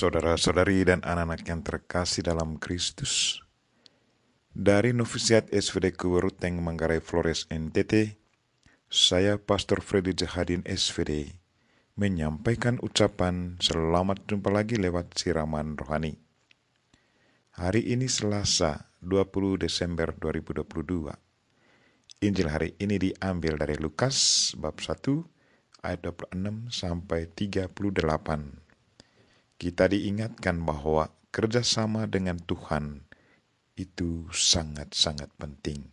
saudara-saudari dan anak-anak yang terkasih dalam Kristus. Dari Novisiat SVD Kewaruteng Manggarai Flores NTT, saya Pastor Freddy Jahadin SVD menyampaikan ucapan selamat jumpa lagi lewat siraman rohani. Hari ini Selasa, 20 Desember 2022. Injil hari ini diambil dari Lukas bab 1 ayat 26 sampai 38 kita diingatkan bahwa kerjasama dengan Tuhan itu sangat-sangat penting.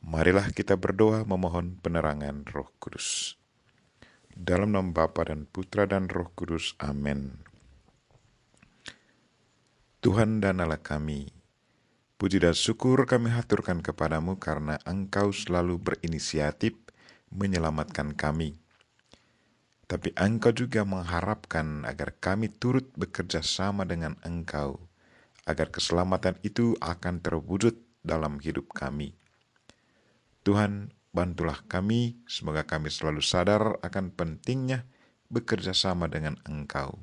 Marilah kita berdoa memohon penerangan roh kudus. Dalam nama Bapa dan Putra dan Roh Kudus, Amin. Tuhan dan Allah kami, puji dan syukur kami haturkan kepadamu karena Engkau selalu berinisiatif menyelamatkan kami tapi Engkau juga mengharapkan agar kami turut bekerja sama dengan Engkau, agar keselamatan itu akan terwujud dalam hidup kami. Tuhan, bantulah kami, semoga kami selalu sadar akan pentingnya bekerja sama dengan Engkau.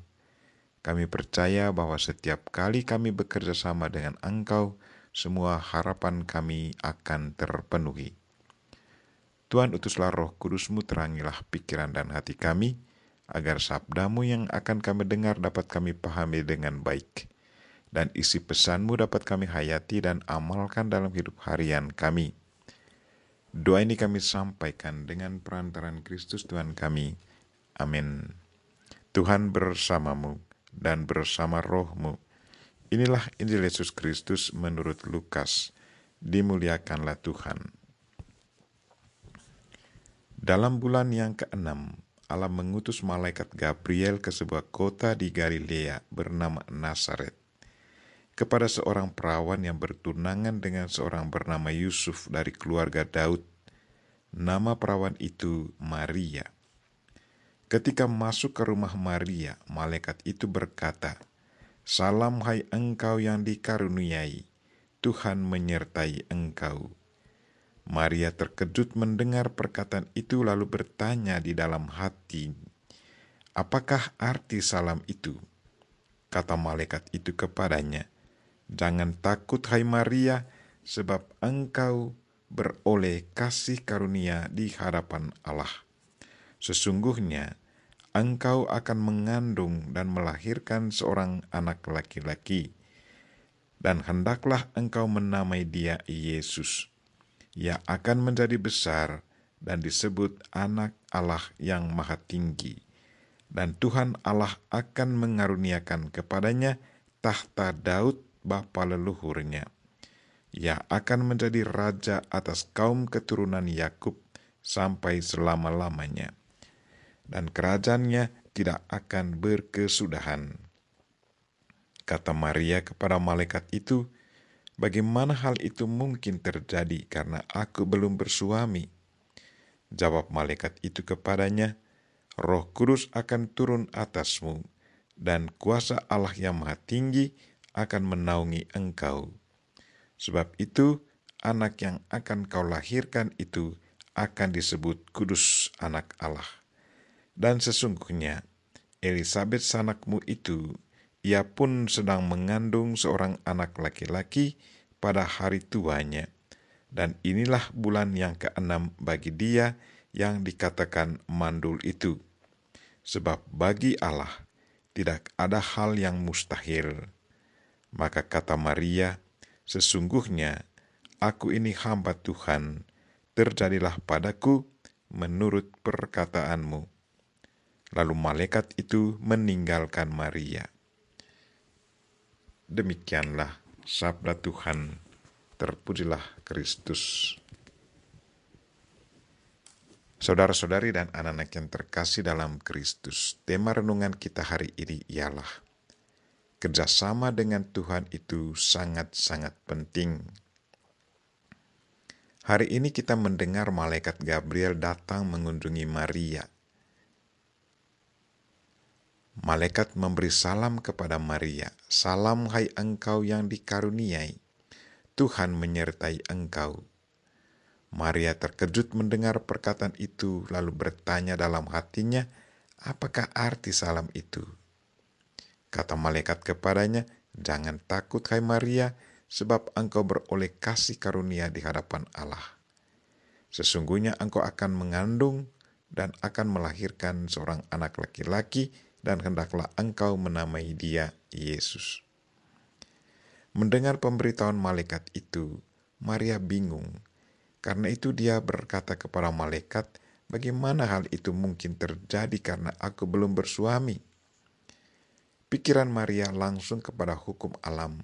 Kami percaya bahwa setiap kali kami bekerja sama dengan Engkau, semua harapan kami akan terpenuhi. Tuhan utuslah roh kudusmu terangilah pikiran dan hati kami, agar sabdamu yang akan kami dengar dapat kami pahami dengan baik, dan isi pesanmu dapat kami hayati dan amalkan dalam hidup harian kami. Doa ini kami sampaikan dengan perantaran Kristus Tuhan kami. Amin. Tuhan bersamamu dan bersama rohmu. Inilah Injil Yesus Kristus menurut Lukas. Dimuliakanlah Tuhan. Dalam bulan yang keenam, Allah mengutus malaikat Gabriel ke sebuah kota di Galilea bernama Nazaret kepada seorang perawan yang bertunangan dengan seorang bernama Yusuf dari keluarga Daud. Nama perawan itu Maria. Ketika masuk ke rumah Maria, malaikat itu berkata, "Salam hai engkau yang dikaruniai, Tuhan menyertai engkau." Maria terkejut mendengar perkataan itu, lalu bertanya di dalam hati, "Apakah arti salam itu?" Kata malaikat itu kepadanya, "Jangan takut, hai Maria, sebab engkau beroleh kasih karunia di hadapan Allah. Sesungguhnya engkau akan mengandung dan melahirkan seorang anak laki-laki, dan hendaklah engkau menamai dia Yesus." Ia akan menjadi besar dan disebut anak Allah yang maha tinggi. Dan Tuhan Allah akan mengaruniakan kepadanya tahta Daud bapa leluhurnya. Ia akan menjadi raja atas kaum keturunan Yakub sampai selama-lamanya. Dan kerajaannya tidak akan berkesudahan. Kata Maria kepada malaikat itu, Bagaimana hal itu mungkin terjadi karena aku belum bersuami? Jawab malaikat itu kepadanya, Roh Kudus akan turun atasmu, dan kuasa Allah yang Maha Tinggi akan menaungi engkau. Sebab itu, anak yang akan kau lahirkan itu akan disebut Kudus Anak Allah. Dan sesungguhnya, Elisabeth sanakmu itu ia pun sedang mengandung seorang anak laki-laki pada hari tuanya. Dan inilah bulan yang keenam bagi dia yang dikatakan mandul itu. Sebab bagi Allah tidak ada hal yang mustahil. Maka kata Maria, sesungguhnya aku ini hamba Tuhan, terjadilah padaku menurut perkataanmu. Lalu malaikat itu meninggalkan Maria. Demikianlah sabda Tuhan. Terpujilah Kristus. Saudara-saudari dan anak-anak yang terkasih dalam Kristus, tema renungan kita hari ini ialah kerjasama dengan Tuhan itu sangat-sangat penting. Hari ini kita mendengar malaikat Gabriel datang mengunjungi Maria Malaikat memberi salam kepada Maria. Salam hai engkau yang dikaruniai. Tuhan menyertai engkau. Maria terkejut mendengar perkataan itu lalu bertanya dalam hatinya, apakah arti salam itu? Kata malaikat kepadanya, jangan takut hai Maria, sebab engkau beroleh kasih karunia di hadapan Allah. Sesungguhnya engkau akan mengandung dan akan melahirkan seorang anak laki-laki dan hendaklah engkau menamai dia Yesus. Mendengar pemberitahuan malaikat itu, Maria bingung. Karena itu dia berkata kepada malaikat, bagaimana hal itu mungkin terjadi karena aku belum bersuami? Pikiran Maria langsung kepada hukum alam,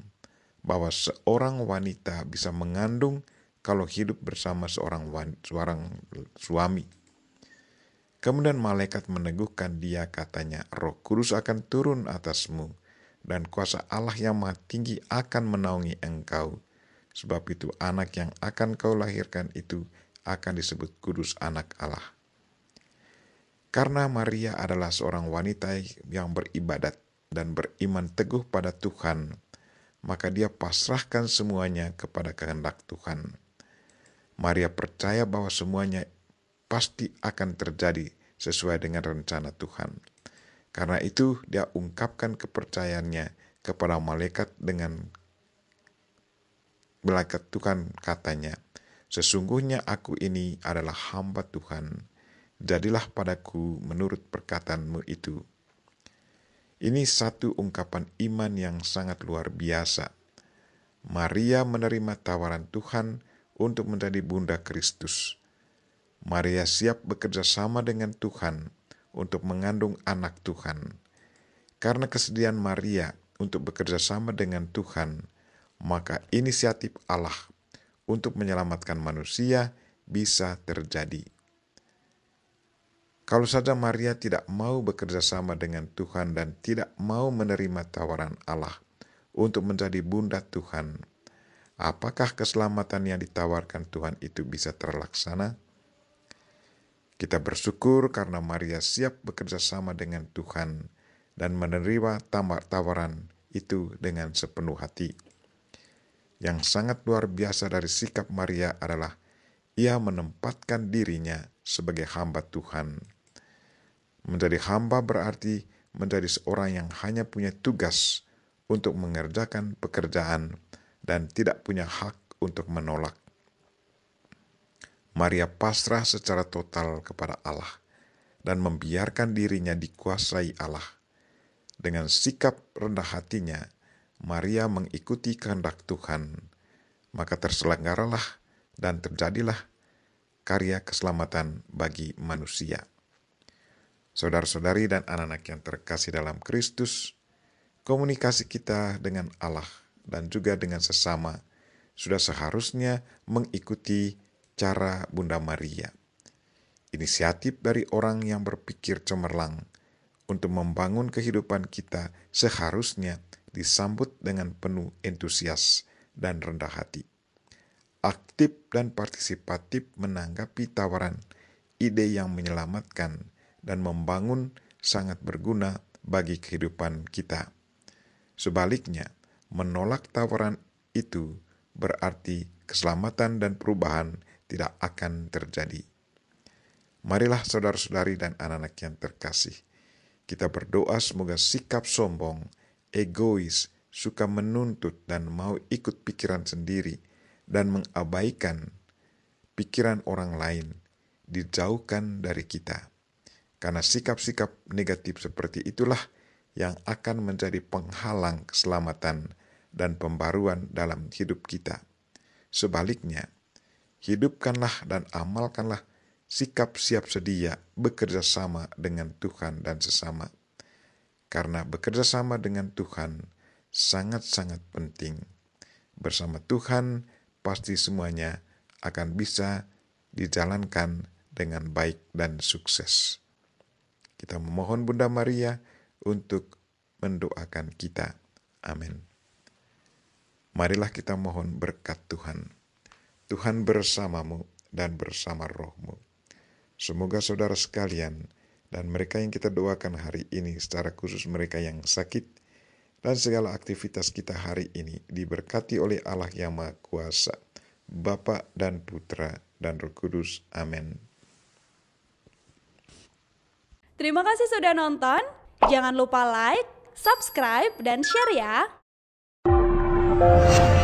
bahwa seorang wanita bisa mengandung kalau hidup bersama seorang, seorang suami. Kemudian malaikat meneguhkan dia katanya, roh kudus akan turun atasmu, dan kuasa Allah yang maha tinggi akan menaungi engkau. Sebab itu anak yang akan kau lahirkan itu akan disebut kudus anak Allah. Karena Maria adalah seorang wanita yang beribadat dan beriman teguh pada Tuhan, maka dia pasrahkan semuanya kepada kehendak Tuhan. Maria percaya bahwa semuanya pasti akan terjadi sesuai dengan rencana Tuhan. Karena itu, dia ungkapkan kepercayaannya kepada malaikat dengan malaikat Tuhan katanya, Sesungguhnya aku ini adalah hamba Tuhan, jadilah padaku menurut perkataanmu itu. Ini satu ungkapan iman yang sangat luar biasa. Maria menerima tawaran Tuhan untuk menjadi Bunda Kristus Maria siap bekerja sama dengan Tuhan untuk mengandung anak Tuhan. Karena kesediaan Maria untuk bekerja sama dengan Tuhan, maka inisiatif Allah untuk menyelamatkan manusia bisa terjadi. Kalau saja Maria tidak mau bekerja sama dengan Tuhan dan tidak mau menerima tawaran Allah untuk menjadi bunda Tuhan, apakah keselamatan yang ditawarkan Tuhan itu bisa terlaksana? Kita bersyukur karena Maria siap bekerja sama dengan Tuhan dan menerima tamar tawaran itu dengan sepenuh hati. Yang sangat luar biasa dari sikap Maria adalah ia menempatkan dirinya sebagai hamba Tuhan. Menjadi hamba berarti menjadi seorang yang hanya punya tugas untuk mengerjakan pekerjaan dan tidak punya hak untuk menolak. Maria pasrah secara total kepada Allah dan membiarkan dirinya dikuasai Allah. Dengan sikap rendah hatinya, Maria mengikuti kehendak Tuhan, maka terselenggaralah dan terjadilah karya keselamatan bagi manusia. Saudara-saudari dan anak-anak yang terkasih dalam Kristus, komunikasi kita dengan Allah dan juga dengan sesama sudah seharusnya mengikuti acara Bunda Maria. Inisiatif dari orang yang berpikir cemerlang untuk membangun kehidupan kita seharusnya disambut dengan penuh entusias dan rendah hati. Aktif dan partisipatif menanggapi tawaran ide yang menyelamatkan dan membangun sangat berguna bagi kehidupan kita. Sebaliknya, menolak tawaran itu berarti keselamatan dan perubahan tidak akan terjadi. Marilah saudara-saudari dan anak-anak yang terkasih, kita berdoa semoga sikap sombong, egois, suka menuntut dan mau ikut pikiran sendiri dan mengabaikan pikiran orang lain dijauhkan dari kita. Karena sikap-sikap negatif seperti itulah yang akan menjadi penghalang keselamatan dan pembaruan dalam hidup kita. Sebaliknya, hidupkanlah dan amalkanlah sikap siap sedia bekerja sama dengan Tuhan dan sesama. Karena bekerja sama dengan Tuhan sangat-sangat penting. Bersama Tuhan pasti semuanya akan bisa dijalankan dengan baik dan sukses. Kita memohon Bunda Maria untuk mendoakan kita. Amin. Marilah kita mohon berkat Tuhan. Tuhan bersamamu dan bersama rohmu. Semoga saudara sekalian dan mereka yang kita doakan hari ini secara khusus mereka yang sakit dan segala aktivitas kita hari ini diberkati oleh Allah yang Maha Kuasa, Bapa dan Putra dan Roh Kudus. Amin. Terima kasih sudah nonton. Jangan lupa like, subscribe, dan share ya.